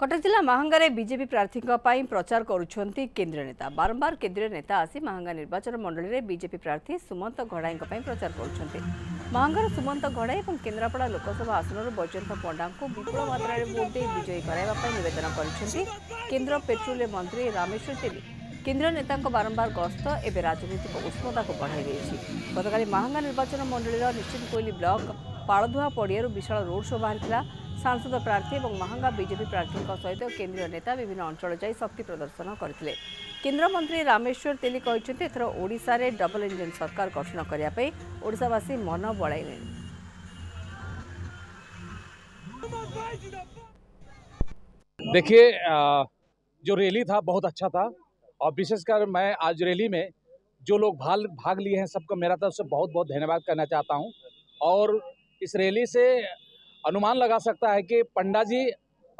କଟକ ଜିଲ୍ଲା ମାହାଙ୍ଗାରେ ବିଜେପି ପ୍ରାର୍ଥୀଙ୍କ ପାଇଁ ପ୍ରଚାର କରୁଛନ୍ତି କେନ୍ଦ୍ରୀୟ ନେତା ବାରମ୍ବାର କେନ୍ଦ୍ରୀୟ ନେତା ଆସି ମାହାଙ୍ଗା ନିର୍ବାଚନ ମଣ୍ଡଳୀରେ ବିଜେପି ପ୍ରାର୍ଥୀ ସୁମନ୍ତ ଘଡ଼ାଇଙ୍କ ପାଇଁ ପ୍ରଚାର କରୁଛନ୍ତି ମାହାଙ୍ଗାର ସୁମନ୍ତ ଘଡ଼ାଇ ଏବଂ କେନ୍ଦ୍ରାପଡ଼ା ଲୋକସଭା ଆସନରୁ ବୈଜୟନ୍ତ ପଣ୍ଡାଙ୍କୁ ବିପୁଳ ମାତ୍ରାରେ ଭୋଟ ଦେଇ ବିଜୟୀ କରାଇବା ପାଇଁ ନିବେଦନ କରିଛନ୍ତି କେନ୍ଦ୍ର ପେଟ୍ରୋଲିୟମ ମନ୍ତ୍ରୀ ରାମେଶ୍ୱର ଦେବୀ কেন্দ্রীয় নেতাঙ্ক বারম্বার গস্ত এবে রাজনৈতিক উষ্ণতাকে বড়াই দিয়েছে গতকাল মাহাঙ্গা নির্বাচন মন্ডলীর নিশ্চিত কোইলি ব্লক পাড়ধুয়া পড়িয়ার বিশাল রোড শো বাহার सांसद प्रार्थी और महांगा बीजेपी प्रार्थी सहित केन्द्रीय नेता विभिन्न अंचल जा शक्ति प्रदर्शन करते केन्द्रमंत्री रामेश्वर तेली कहते एथर ओडा डबल इंजन सरकार गठन करनेशावासी मन बल देखिए जो रैली था बहुत अच्छा था और विशेषकर मैं आज रैली में जो लोग भाल भाग लिए हैं सबका मेरा तरफ से बहुत बहुत धन्यवाद करना चाहता हूं और इस रैली से अनुमान लगा सकता है कि पंडा जी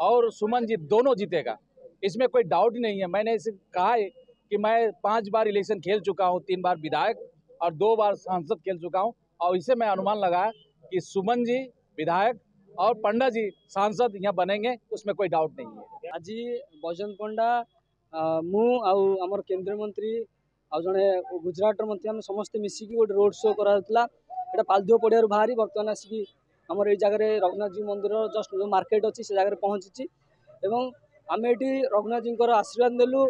और सुमन जी दोनों जीतेगा इसमें कोई डाउट नहीं है मैंने इसे कहा है कि मैं पांच बार इलेक्शन खेल चुका हूं तीन बार विधायक और दो बार सांसद खेल चुका हूं और इसे मैं अनुमान लगाया कि सुमन जी विधायक और पंडा जी सांसद यहाँ बनेंगे उसमें कोई डाउट नहीं है आज ବୈଜୟନ୍ତ पंडा मुझे केन्द्र मंत्री आज जो गुजरात मंत्री आम ଆମେ ସମସ୍ତେ गोटे रोड शो ଶୋ पालदेव पड़िया बाहरी बर्तमान ବାହାରି ଆମର ଏଇ ଜାଗାରେ ରଘୁନାଥଜୀ ମନ୍ଦିର ଜଷ୍ଟ ଯେଉଁ ମାର୍କେଟ୍ ଅଛି ସେ ଜାଗାରେ ପହଞ୍ଚିଛି ଏବଂ ଆମେ ଏଠି ରଘୁନାଥଜୀଙ୍କର ଆଶୀର୍ବାଦ ନେଲୁ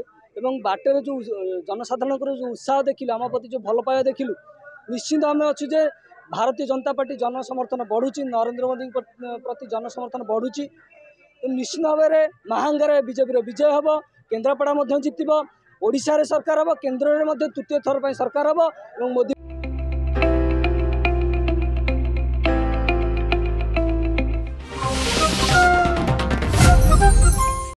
ଏବଂ ବାଟରେ ଯେଉଁ ଜନସାଧାରଣଙ୍କର ଯେଉଁ ଉତ୍ସାହ ଦେଖିଲୁ ଆମ ପ୍ରତି ଯେଉଁ ଭଲ ପାଇବା ଦେଖିଲୁ ନିଶ୍ଚିନ୍ତ ଆମେ ଅଛୁ ଯେ ଭାରତୀୟ ଜନତା ପାର୍ଟି ଜନସମର୍ଥନ ବଢ଼ୁଛି ନରେନ୍ଦ୍ର ମୋଦିଙ୍କ ପ୍ରତି ଜନସମର୍ଥନ ବଢ଼ୁଛି ନିଶ୍ଚିନ୍ତ ଭାବରେ ମାହାଙ୍ଗାରେ ବିଜେପିର ବିଜୟ ହେବ କେନ୍ଦ୍ରାପଡ଼ା ମଧ୍ୟ ଜିତିବ ଓଡ଼ିଶାରେ ସରକାର ହେବ କେନ୍ଦ୍ରରେ ମଧ୍ୟ ତୃତୀୟ ଥର ପାଇଁ ସରକାର ହେବ ଏବଂ ମୋଦି